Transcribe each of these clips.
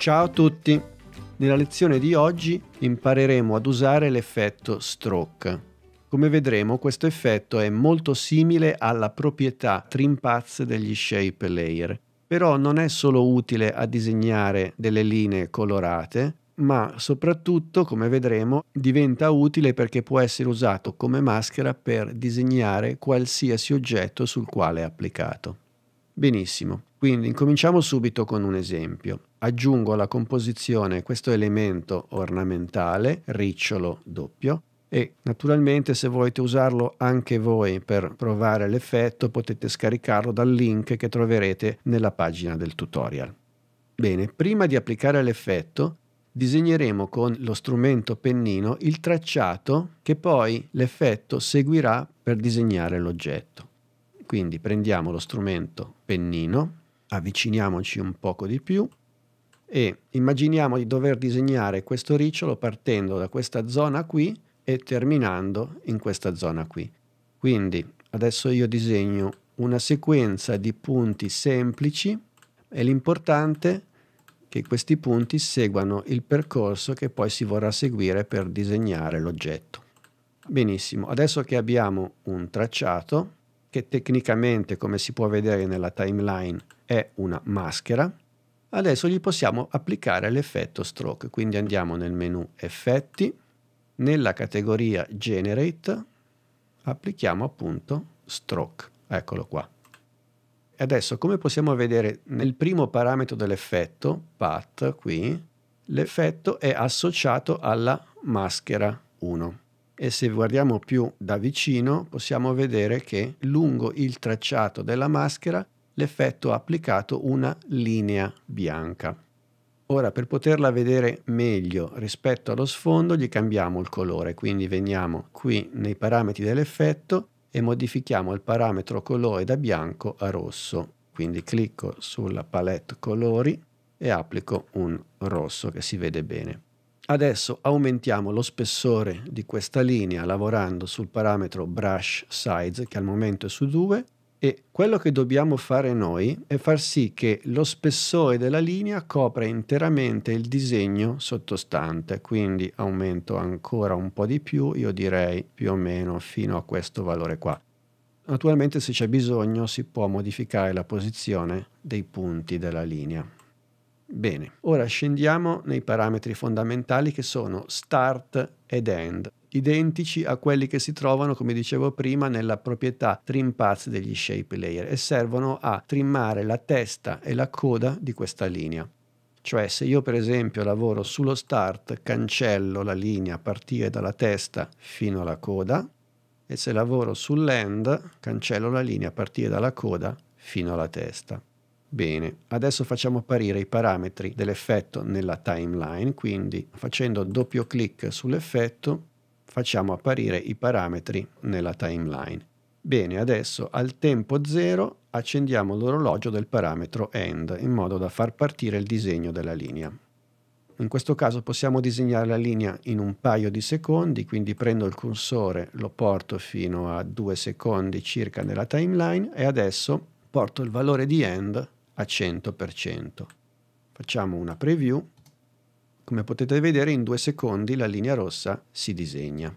Ciao a tutti! Nella lezione di oggi impareremo ad usare l'effetto stroke. Come vedremo questo effetto è molto simile alla proprietà trim trimpaz degli shape layer, però non è solo utile a disegnare delle linee colorate, ma soprattutto, come vedremo, diventa utile perché può essere usato come maschera per disegnare qualsiasi oggetto sul quale è applicato. Benissimo, quindi incominciamo subito con un esempio. Aggiungo alla composizione questo elemento ornamentale, ricciolo doppio, e naturalmente se volete usarlo anche voi per provare l'effetto potete scaricarlo dal link che troverete nella pagina del tutorial. Bene, prima di applicare l'effetto disegneremo con lo strumento pennino il tracciato che poi l'effetto seguirà per disegnare l'oggetto. Quindi prendiamo lo strumento pennino, avviciniamoci un poco di più e immaginiamo di dover disegnare questo ricciolo partendo da questa zona qui e terminando in questa zona qui. Quindi adesso io disegno una sequenza di punti semplici e l'importante è che questi punti seguano il percorso che poi si vorrà seguire per disegnare l'oggetto. Benissimo, adesso che abbiamo un tracciato che tecnicamente, come si può vedere nella timeline, è una maschera. Adesso gli possiamo applicare l'effetto stroke, quindi andiamo nel menu effetti, nella categoria generate, applichiamo appunto stroke, eccolo qua. Adesso come possiamo vedere nel primo parametro dell'effetto, path qui, l'effetto è associato alla maschera 1 e se guardiamo più da vicino possiamo vedere che lungo il tracciato della maschera l'effetto ha applicato una linea bianca. Ora per poterla vedere meglio rispetto allo sfondo gli cambiamo il colore, quindi veniamo qui nei parametri dell'effetto e modifichiamo il parametro colore da bianco a rosso. Quindi clicco sulla palette colori e applico un rosso che si vede bene. Adesso aumentiamo lo spessore di questa linea lavorando sul parametro brush size che al momento è su 2 e quello che dobbiamo fare noi è far sì che lo spessore della linea copra interamente il disegno sottostante, quindi aumento ancora un po' di più, io direi più o meno fino a questo valore qua. Naturalmente se c'è bisogno si può modificare la posizione dei punti della linea. Bene, ora scendiamo nei parametri fondamentali che sono start ed end, identici a quelli che si trovano, come dicevo prima, nella proprietà trim path degli shape layer e servono a trimmare la testa e la coda di questa linea. Cioè se io per esempio lavoro sullo start, cancello la linea a partire dalla testa fino alla coda e se lavoro sull'end, cancello la linea a partire dalla coda fino alla testa. Bene, adesso facciamo apparire i parametri dell'effetto nella timeline, quindi facendo doppio clic sull'effetto facciamo apparire i parametri nella timeline. Bene, adesso al tempo 0 accendiamo l'orologio del parametro end in modo da far partire il disegno della linea. In questo caso possiamo disegnare la linea in un paio di secondi, quindi prendo il cursore, lo porto fino a 2 secondi circa nella timeline e adesso porto il valore di end a 100%. Facciamo una preview. Come potete vedere in due secondi la linea rossa si disegna.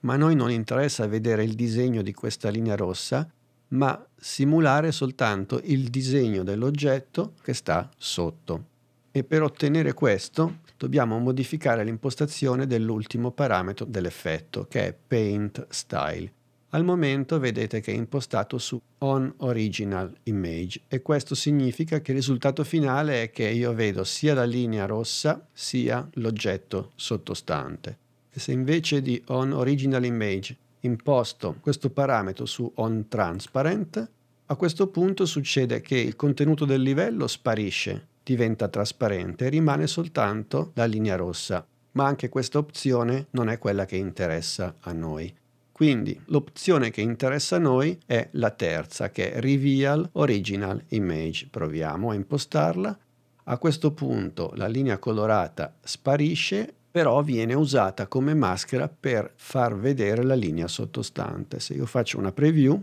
Ma a noi non interessa vedere il disegno di questa linea rossa, ma simulare soltanto il disegno dell'oggetto che sta sotto. E per ottenere questo dobbiamo modificare l'impostazione dell'ultimo parametro dell'effetto che è Paint Style al momento vedete che è impostato su On Original Image e questo significa che il risultato finale è che io vedo sia la linea rossa sia l'oggetto sottostante. E se invece di On Original Image imposto questo parametro su On Transparent, a questo punto succede che il contenuto del livello sparisce, diventa trasparente e rimane soltanto la linea rossa. Ma anche questa opzione non è quella che interessa a noi. Quindi l'opzione che interessa a noi è la terza che è Reveal Original Image. Proviamo a impostarla. A questo punto la linea colorata sparisce però viene usata come maschera per far vedere la linea sottostante. Se io faccio una preview,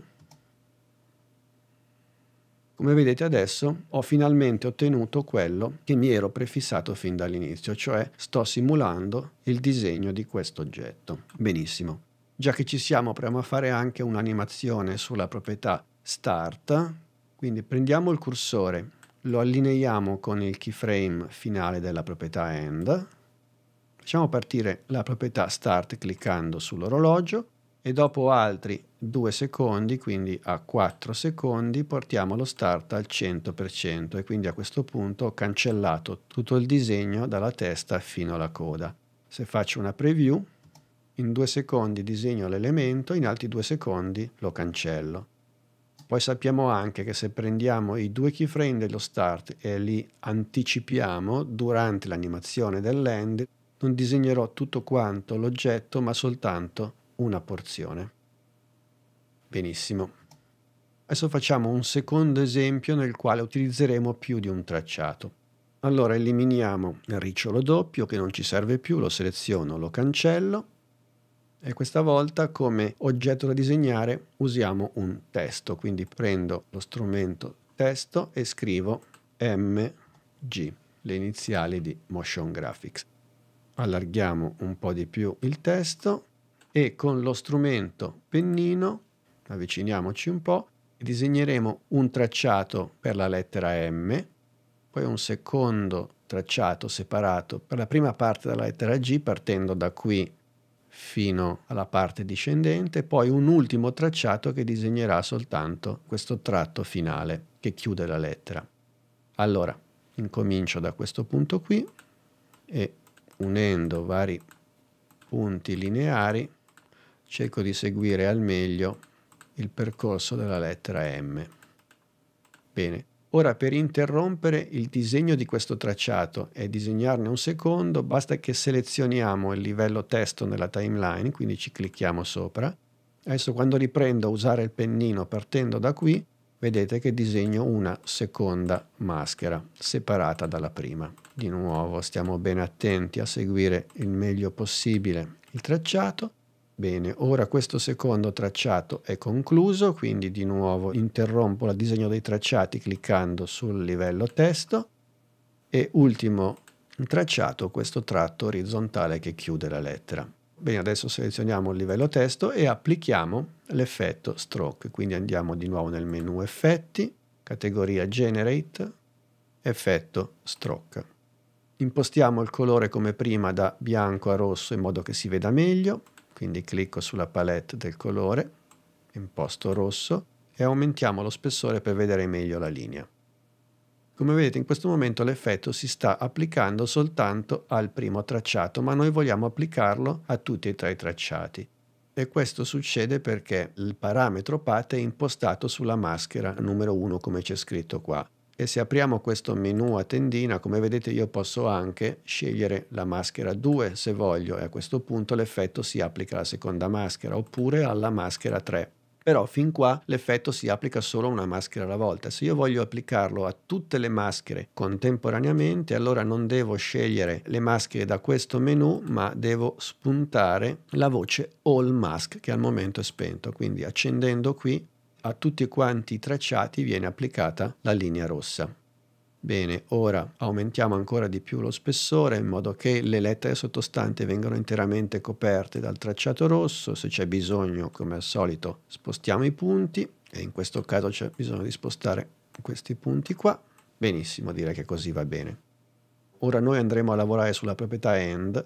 come vedete adesso ho finalmente ottenuto quello che mi ero prefissato fin dall'inizio, cioè sto simulando il disegno di questo oggetto. Benissimo. Già che ci siamo, proviamo a fare anche un'animazione sulla proprietà start. Quindi prendiamo il cursore, lo allineiamo con il keyframe finale della proprietà end. Facciamo partire la proprietà start cliccando sull'orologio e dopo altri 2 secondi, quindi a 4 secondi, portiamo lo start al 100% e quindi a questo punto ho cancellato tutto il disegno dalla testa fino alla coda. Se faccio una preview, in due secondi disegno l'elemento, in altri due secondi lo cancello. Poi sappiamo anche che se prendiamo i due keyframe dello start e li anticipiamo durante l'animazione dell'end, non disegnerò tutto quanto l'oggetto ma soltanto una porzione. Benissimo. Adesso facciamo un secondo esempio nel quale utilizzeremo più di un tracciato. Allora eliminiamo il ricciolo doppio che non ci serve più, lo seleziono, lo cancello e questa volta come oggetto da disegnare usiamo un testo, quindi prendo lo strumento testo e scrivo MG, le iniziali di Motion Graphics. Allarghiamo un po' di più il testo e con lo strumento pennino, avviciniamoci un po', disegneremo un tracciato per la lettera M, poi un secondo tracciato separato per la prima parte della lettera G partendo da qui fino alla parte discendente, poi un ultimo tracciato che disegnerà soltanto questo tratto finale che chiude la lettera. Allora, incomincio da questo punto qui e unendo vari punti lineari cerco di seguire al meglio il percorso della lettera M. Bene, Ora per interrompere il disegno di questo tracciato e disegnarne un secondo basta che selezioniamo il livello testo nella timeline, quindi ci clicchiamo sopra. Adesso quando riprendo a usare il pennino partendo da qui, vedete che disegno una seconda maschera separata dalla prima. Di nuovo stiamo ben attenti a seguire il meglio possibile il tracciato Bene, ora questo secondo tracciato è concluso, quindi di nuovo interrompo il disegno dei tracciati cliccando sul livello testo e ultimo tracciato questo tratto orizzontale che chiude la lettera. Bene, adesso selezioniamo il livello testo e applichiamo l'effetto stroke, quindi andiamo di nuovo nel menu effetti, categoria generate, effetto stroke. Impostiamo il colore come prima da bianco a rosso in modo che si veda meglio, quindi clicco sulla palette del colore, imposto rosso e aumentiamo lo spessore per vedere meglio la linea. Come vedete in questo momento l'effetto si sta applicando soltanto al primo tracciato, ma noi vogliamo applicarlo a tutti e tre i tracciati. E questo succede perché il parametro path è impostato sulla maschera numero 1 come c'è scritto qua e se apriamo questo menu a tendina come vedete io posso anche scegliere la maschera 2 se voglio e a questo punto l'effetto si applica alla seconda maschera oppure alla maschera 3 però fin qua l'effetto si applica solo una maschera alla volta. Se io voglio applicarlo a tutte le maschere contemporaneamente, allora non devo scegliere le maschere da questo menu, ma devo spuntare la voce All Mask che al momento è spento. Quindi accendendo qui a tutti quanti i tracciati viene applicata la linea rossa. Bene, ora aumentiamo ancora di più lo spessore in modo che le lettere sottostanti vengano interamente coperte dal tracciato rosso, se c'è bisogno come al solito spostiamo i punti e in questo caso c'è bisogno di spostare questi punti qua. Benissimo, direi che così va bene. Ora noi andremo a lavorare sulla proprietà end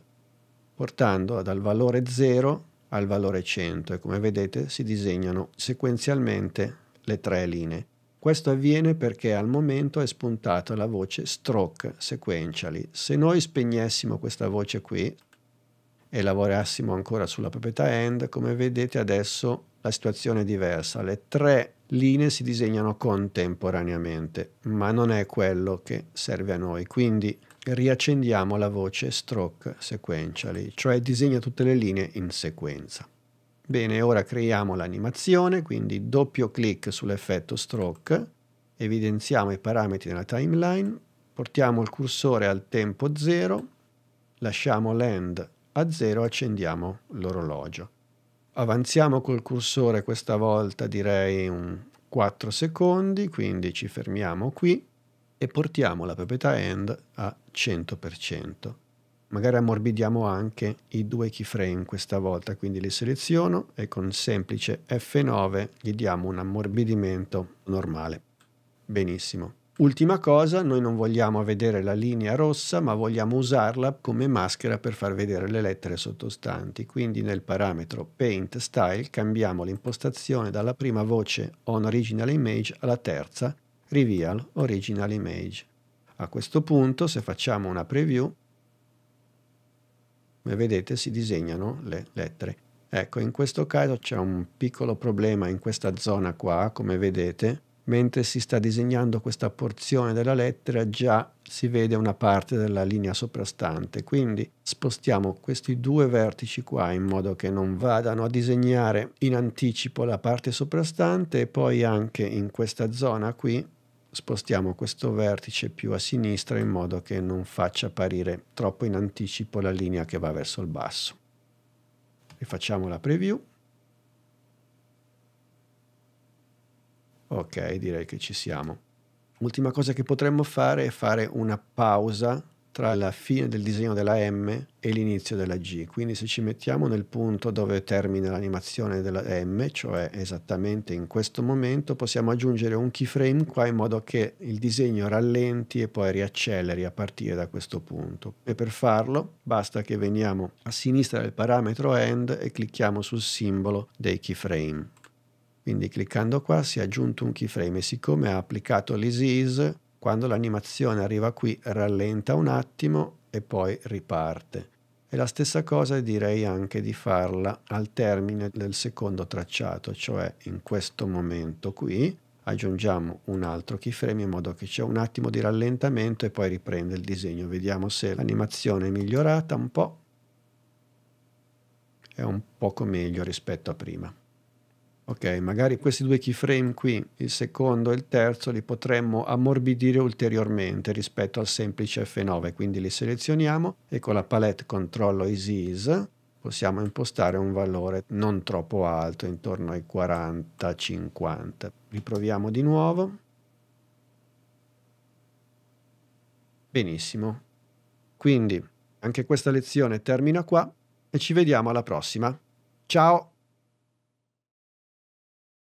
portando dal valore 0 al valore 100 e come vedete si disegnano sequenzialmente le tre linee. Questo avviene perché al momento è spuntata la voce stroke sequentially. Se noi spegnessimo questa voce qui e lavorassimo ancora sulla proprietà end, come vedete adesso la situazione è diversa. Le tre linee si disegnano contemporaneamente, ma non è quello che serve a noi. Quindi riaccendiamo la voce stroke sequentially, cioè disegna tutte le linee in sequenza. Bene, ora creiamo l'animazione, quindi doppio clic sull'effetto stroke, evidenziamo i parametri della timeline, portiamo il cursore al tempo 0, lasciamo l'end a 0 accendiamo l'orologio. Avanziamo col cursore questa volta direi un 4 secondi, quindi ci fermiamo qui e portiamo la proprietà end a 100%. Magari ammorbidiamo anche i due keyframe questa volta, quindi li seleziono e con semplice F9 gli diamo un ammorbidimento normale. Benissimo. Ultima cosa, noi non vogliamo vedere la linea rossa, ma vogliamo usarla come maschera per far vedere le lettere sottostanti. Quindi nel parametro Paint Style cambiamo l'impostazione dalla prima voce On Original Image alla terza Reveal Original Image. A questo punto, se facciamo una preview, come vedete si disegnano le lettere. Ecco, in questo caso c'è un piccolo problema in questa zona qua, come vedete. Mentre si sta disegnando questa porzione della lettera, già si vede una parte della linea soprastante. Quindi spostiamo questi due vertici qua in modo che non vadano a disegnare in anticipo la parte soprastante e poi anche in questa zona qui spostiamo questo vertice più a sinistra in modo che non faccia apparire troppo in anticipo la linea che va verso il basso. Rifacciamo la preview. Ok, direi che ci siamo. L'ultima cosa che potremmo fare è fare una pausa tra la fine del disegno della M e l'inizio della G. Quindi se ci mettiamo nel punto dove termina l'animazione della M, cioè esattamente in questo momento, possiamo aggiungere un keyframe qua in modo che il disegno rallenti e poi riacceleri a partire da questo punto. E per farlo basta che veniamo a sinistra del parametro end e clicchiamo sul simbolo dei keyframe. Quindi cliccando qua si è aggiunto un keyframe e siccome ha applicato l'ISIS quando l'animazione arriva qui rallenta un attimo e poi riparte. E la stessa cosa direi anche di farla al termine del secondo tracciato, cioè in questo momento qui aggiungiamo un altro keyframe in modo che c'è un attimo di rallentamento e poi riprende il disegno. Vediamo se l'animazione è migliorata un po'. È un poco meglio rispetto a prima. Ok, magari questi due keyframe qui, il secondo e il terzo, li potremmo ammorbidire ulteriormente rispetto al semplice F9, quindi li selezioniamo e con la palette controllo Easy Ease possiamo impostare un valore non troppo alto, intorno ai 40-50. Riproviamo di nuovo. Benissimo. Quindi anche questa lezione termina qua e ci vediamo alla prossima. Ciao!